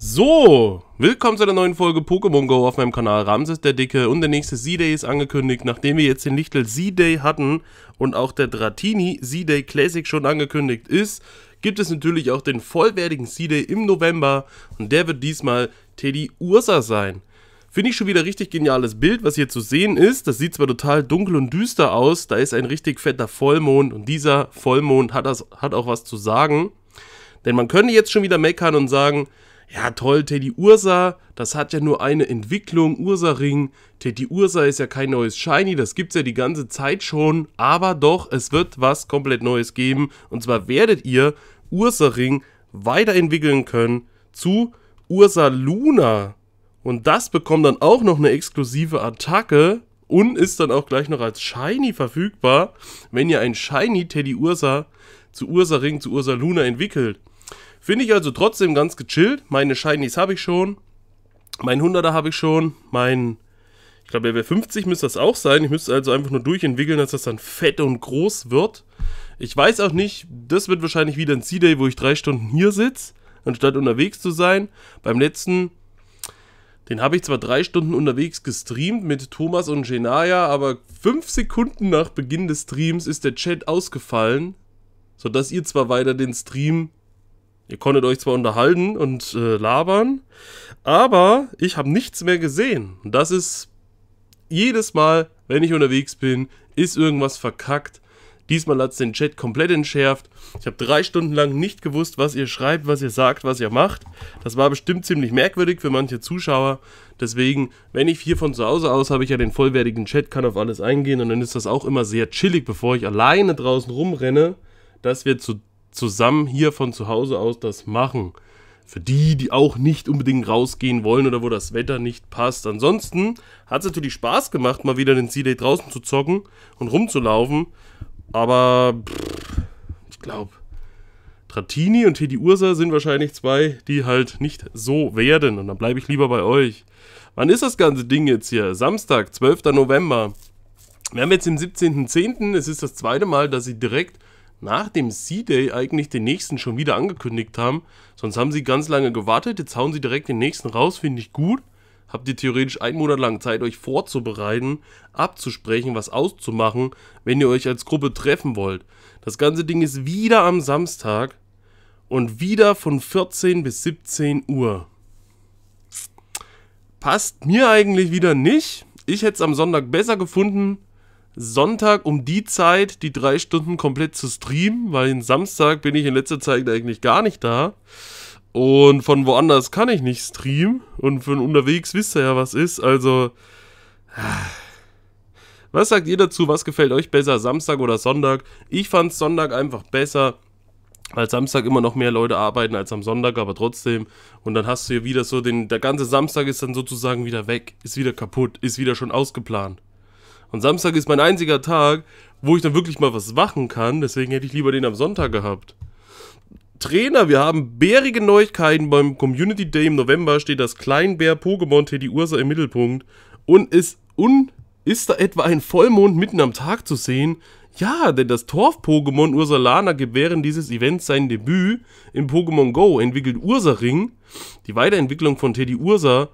So, willkommen zu der neuen Folge Pokémon Go auf meinem Kanal. Ramses der Dicke und der nächste Z-Day ist angekündigt. Nachdem wir jetzt den Lichtel Z-Day hatten und auch der Dratini Z-Day Classic schon angekündigt ist, gibt es natürlich auch den vollwertigen C-Day im November und der wird diesmal Teddy Ursa sein. Finde ich schon wieder richtig geniales Bild, was hier zu sehen ist. Das sieht zwar total dunkel und düster aus, da ist ein richtig fetter Vollmond und dieser Vollmond hat, das, hat auch was zu sagen. Denn man könnte jetzt schon wieder meckern und sagen, ja toll, Teddy Ursa, das hat ja nur eine Entwicklung, Ursa-Ring, Teddy Ursa ist ja kein neues Shiny, das gibt es ja die ganze Zeit schon, aber doch, es wird was komplett Neues geben und zwar werdet ihr Ursa-Ring weiterentwickeln können zu Ursa Luna und das bekommt dann auch noch eine exklusive Attacke und ist dann auch gleich noch als Shiny verfügbar, wenn ihr ein Shiny Teddy Ursa zu Ursa Ring, zu Ursa Luna entwickelt. Finde ich also trotzdem ganz gechillt. Meine Shinies habe ich schon. Mein 100er habe ich schon. Mein, ich glaube, Level 50 müsste das auch sein. Ich müsste also einfach nur durchentwickeln, dass das dann fett und groß wird. Ich weiß auch nicht, das wird wahrscheinlich wieder ein C-Day, wo ich drei Stunden hier sitze, anstatt unterwegs zu sein. Beim letzten, den habe ich zwar drei Stunden unterwegs gestreamt mit Thomas und Genaya, aber fünf Sekunden nach Beginn des Streams ist der Chat ausgefallen, sodass ihr zwar weiter den Stream Ihr konntet euch zwar unterhalten und äh, labern, aber ich habe nichts mehr gesehen. Das ist jedes Mal, wenn ich unterwegs bin, ist irgendwas verkackt. Diesmal hat es den Chat komplett entschärft. Ich habe drei Stunden lang nicht gewusst, was ihr schreibt, was ihr sagt, was ihr macht. Das war bestimmt ziemlich merkwürdig für manche Zuschauer. Deswegen, wenn ich hier von zu Hause aus habe ich ja den vollwertigen Chat, kann auf alles eingehen und dann ist das auch immer sehr chillig, bevor ich alleine draußen rumrenne, dass wir zu zusammen hier von zu Hause aus das machen. Für die, die auch nicht unbedingt rausgehen wollen oder wo das Wetter nicht passt. Ansonsten hat es natürlich Spaß gemacht, mal wieder den C-Day draußen zu zocken und rumzulaufen. Aber pff, ich glaube, Trattini und Teddy Ursa sind wahrscheinlich zwei, die halt nicht so werden. Und dann bleibe ich lieber bei euch. Wann ist das ganze Ding jetzt hier? Samstag, 12. November. Wir haben jetzt den 17.10. Es ist das zweite Mal, dass sie direkt nach dem C-Day eigentlich den nächsten schon wieder angekündigt haben. Sonst haben sie ganz lange gewartet, jetzt hauen sie direkt den nächsten raus, finde ich gut. Habt ihr theoretisch einen Monat lang Zeit, euch vorzubereiten, abzusprechen, was auszumachen, wenn ihr euch als Gruppe treffen wollt. Das ganze Ding ist wieder am Samstag und wieder von 14 bis 17 Uhr. Passt mir eigentlich wieder nicht. Ich hätte es am Sonntag besser gefunden, Sonntag um die Zeit die drei Stunden komplett zu streamen, weil am Samstag bin ich in letzter Zeit eigentlich gar nicht da. Und von woanders kann ich nicht streamen. Und von unterwegs wisst ihr ja, was ist. Also, was sagt ihr dazu? Was gefällt euch besser, Samstag oder Sonntag? Ich fand Sonntag einfach besser weil Samstag immer noch mehr Leute arbeiten als am Sonntag, aber trotzdem. Und dann hast du hier wieder so den, der ganze Samstag ist dann sozusagen wieder weg, ist wieder kaputt, ist wieder schon ausgeplant. Und Samstag ist mein einziger Tag, wo ich dann wirklich mal was wachen kann. Deswegen hätte ich lieber den am Sonntag gehabt. Trainer, wir haben bärige Neuigkeiten. Beim Community Day im November steht das Kleinbär-Pokémon Teddy Ursa im Mittelpunkt. Und ist, un, ist da etwa ein Vollmond mitten am Tag zu sehen? Ja, denn das Torf-Pokémon Ursalana gibt während dieses Events sein Debüt. in Pokémon Go entwickelt Ursaring, die Weiterentwicklung von Teddy Ursa,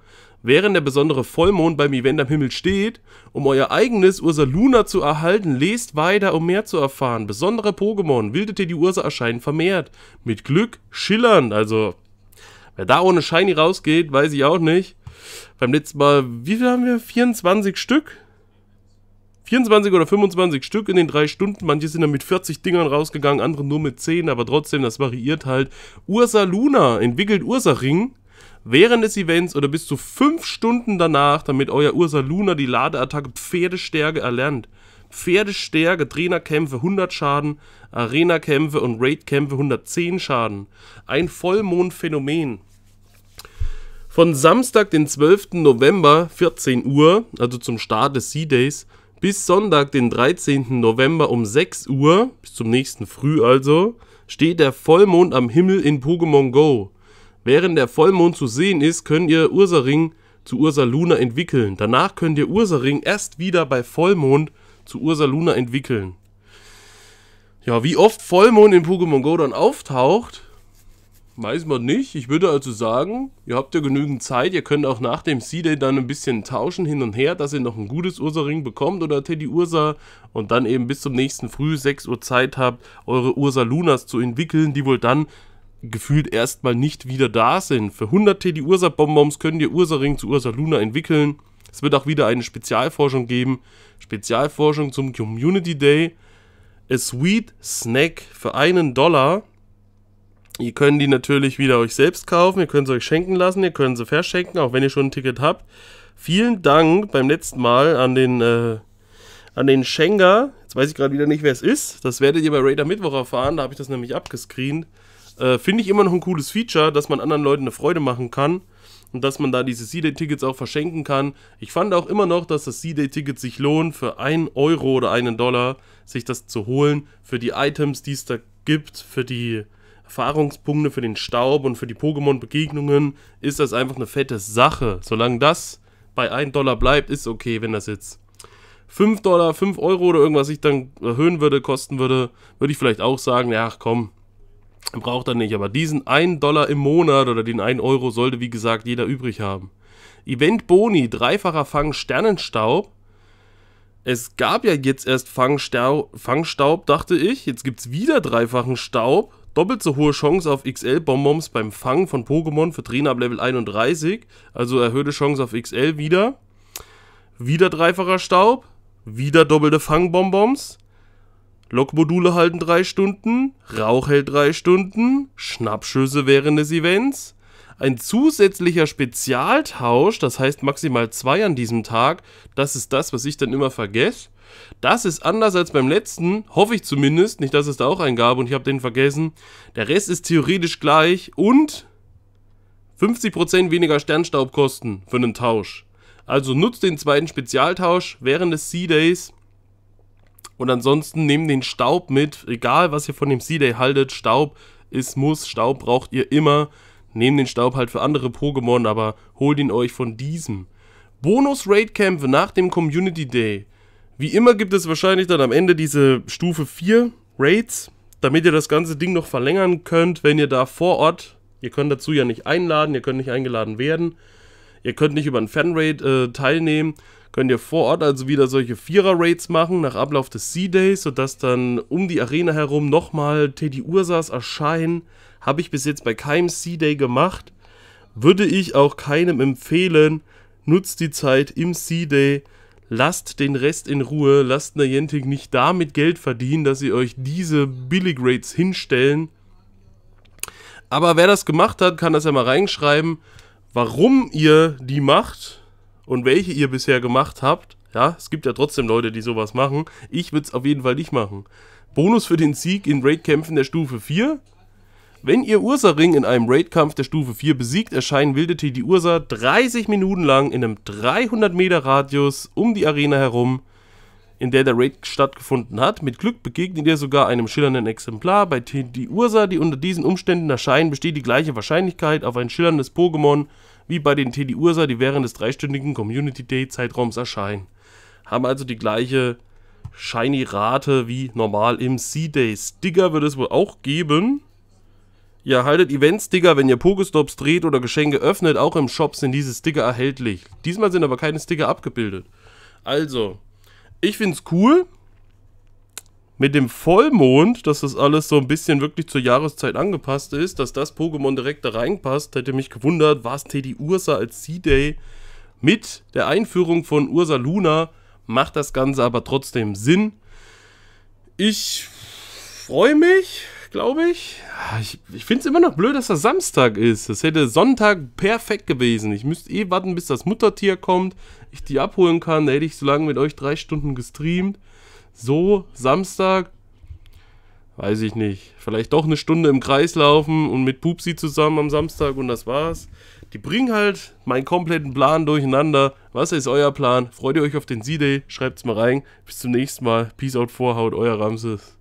Während der besondere Vollmond beim Event am Himmel steht, um euer eigenes Ursa Luna zu erhalten, lest weiter, um mehr zu erfahren. Besondere Pokémon, wildet ihr die Ursa erscheinen vermehrt. Mit Glück schillernd. Also, wer da ohne Shiny rausgeht, weiß ich auch nicht. Beim letzten Mal, wie viel haben wir? 24 Stück? 24 oder 25 Stück in den drei Stunden. Manche sind dann mit 40 Dingern rausgegangen, andere nur mit 10, aber trotzdem, das variiert halt. Ursa Luna entwickelt Ursa Ring während des Events oder bis zu 5 Stunden danach, damit euer Ursa Luna die Ladeattacke Pferdestärke erlernt. Pferdestärke, Trainerkämpfe 100 Schaden, Arenakämpfe und Raidkämpfe 110 Schaden. Ein Vollmondphänomen. Von Samstag, den 12. November, 14 Uhr, also zum Start des Sea-Days, bis Sonntag, den 13. November um 6 Uhr, bis zum nächsten Früh also, steht der Vollmond am Himmel in Pokémon Go. Während der Vollmond zu sehen ist, könnt ihr Ursaring zu Ursa Luna entwickeln. Danach könnt ihr Ursaring erst wieder bei Vollmond zu Ursa Luna entwickeln. Ja, wie oft Vollmond in Pokémon Go dann auftaucht, weiß man nicht. Ich würde also sagen, ihr habt ja genügend Zeit. Ihr könnt auch nach dem Sea-Day dann ein bisschen tauschen hin und her, dass ihr noch ein gutes Ursa-Ring bekommt oder Teddy Ursa und dann eben bis zum nächsten Früh 6 Uhr Zeit habt, eure Ursa Lunas zu entwickeln, die wohl dann gefühlt erstmal nicht wieder da sind. Für 100T die Ursa-Bonbons können dir Ursa-Ring zu Ursa-Luna entwickeln. Es wird auch wieder eine Spezialforschung geben. Spezialforschung zum Community Day. A Sweet Snack für einen Dollar. Ihr könnt die natürlich wieder euch selbst kaufen, ihr könnt sie euch schenken lassen, ihr könnt sie verschenken, auch wenn ihr schon ein Ticket habt. Vielen Dank beim letzten Mal an den, äh, an den Schenker. Jetzt weiß ich gerade wieder nicht, wer es ist. Das werdet ihr bei Raider Mittwoch erfahren, da habe ich das nämlich abgescreent. Äh, Finde ich immer noch ein cooles Feature, dass man anderen Leuten eine Freude machen kann und dass man da diese C-Day-Tickets auch verschenken kann. Ich fand auch immer noch, dass das C-Day-Ticket sich lohnt, für einen Euro oder einen Dollar sich das zu holen, für die Items, die es da gibt, für die Erfahrungspunkte, für den Staub und für die Pokémon-Begegnungen, ist das einfach eine fette Sache. Solange das bei 1 Dollar bleibt, ist okay, wenn das jetzt 5 Dollar, 5 Euro oder irgendwas ich dann erhöhen würde, kosten würde, würde ich vielleicht auch sagen, ja komm, Braucht er nicht, aber diesen 1 Dollar im Monat oder den 1 Euro sollte wie gesagt jeder übrig haben. Event Boni, dreifacher Fang Sternenstaub. Es gab ja jetzt erst Fangstau Fangstaub, dachte ich. Jetzt gibt es wieder dreifachen Staub. Doppelt so hohe Chance auf XL Bonbons beim Fang von Pokémon für Trainer ab Level 31. Also erhöhte Chance auf XL wieder. Wieder dreifacher Staub. Wieder doppelte Fangbonbons. Lokmodule halten drei Stunden, Rauch hält drei Stunden, Schnappschüsse während des Events, ein zusätzlicher Spezialtausch, das heißt maximal zwei an diesem Tag, das ist das, was ich dann immer vergesse. Das ist anders als beim letzten, hoffe ich zumindest, nicht, dass es da auch einen gab und ich habe den vergessen. Der Rest ist theoretisch gleich und 50% weniger Sternstaubkosten für einen Tausch. Also nutzt den zweiten Spezialtausch während des Sea-Days und ansonsten nehmt den Staub mit, egal was ihr von dem C-Day haltet, Staub ist muss, Staub braucht ihr immer. Nehmt den Staub halt für andere Pokémon, aber holt ihn euch von diesem. Bonus-Raid-Kämpfe nach dem Community Day. Wie immer gibt es wahrscheinlich dann am Ende diese Stufe 4 Raids, damit ihr das ganze Ding noch verlängern könnt, wenn ihr da vor Ort, ihr könnt dazu ja nicht einladen, ihr könnt nicht eingeladen werden, ihr könnt nicht über einen Fanraid äh, teilnehmen, könnt ihr vor Ort also wieder solche Vierer-Raids machen nach Ablauf des Sea Days, sodass dann um die Arena herum nochmal Teddy Ursas erscheinen. Habe ich bis jetzt bei keinem Sea Day gemacht. Würde ich auch keinem empfehlen. Nutzt die Zeit im Sea Day. Lasst den Rest in Ruhe. Lasst Niantic nicht damit Geld verdienen, dass sie euch diese Billig-Rates hinstellen. Aber wer das gemacht hat, kann das ja mal reinschreiben, warum ihr die macht und welche ihr bisher gemacht habt, ja, es gibt ja trotzdem Leute, die sowas machen. Ich würde es auf jeden Fall nicht machen. Bonus für den Sieg in Raidkämpfen der Stufe 4. Wenn ihr Ursa Ring in einem Raidkampf der Stufe 4 besiegt, erscheinen wilde die Ursa 30 Minuten lang in einem 300 Meter Radius um die Arena herum in der der Raid stattgefunden hat. Mit Glück begegnet ihr sogar einem schillernden Exemplar bei TD Ursa, die unter diesen Umständen erscheinen, besteht die gleiche Wahrscheinlichkeit auf ein schillerndes Pokémon wie bei den TD Ursa, die während des dreistündigen Community Day Zeitraums erscheinen. Haben also die gleiche Shiny-Rate wie normal im Sea day Sticker wird es wohl auch geben. Ihr ja, haltet Event-Sticker, wenn ihr Pokestops dreht oder Geschenke öffnet, auch im Shop sind diese Sticker erhältlich. Diesmal sind aber keine Sticker abgebildet. Also, ich finde es cool. Mit dem Vollmond, dass das alles so ein bisschen wirklich zur Jahreszeit angepasst ist, dass das Pokémon direkt da reinpasst, hätte mich gewundert, war es Teddy Ursa als C-Day. Mit der Einführung von Ursa Luna macht das Ganze aber trotzdem Sinn. Ich freue mich, glaube ah, ich. Ich, ich finde es immer noch blöd, dass das Samstag ist. Das hätte Sonntag perfekt gewesen. Ich müsste eh warten, bis das Muttertier kommt, ich die abholen kann. Da hätte ich so lange mit euch drei Stunden gestreamt. So, Samstag, weiß ich nicht. Vielleicht doch eine Stunde im Kreis laufen und mit Pupsi zusammen am Samstag und das war's. Die bringen halt meinen kompletten Plan durcheinander. Was ist euer Plan? Freut ihr euch auf den C-Day? Schreibt's mal rein. Bis zum nächsten Mal. Peace out, Vorhaut, euer Ramses.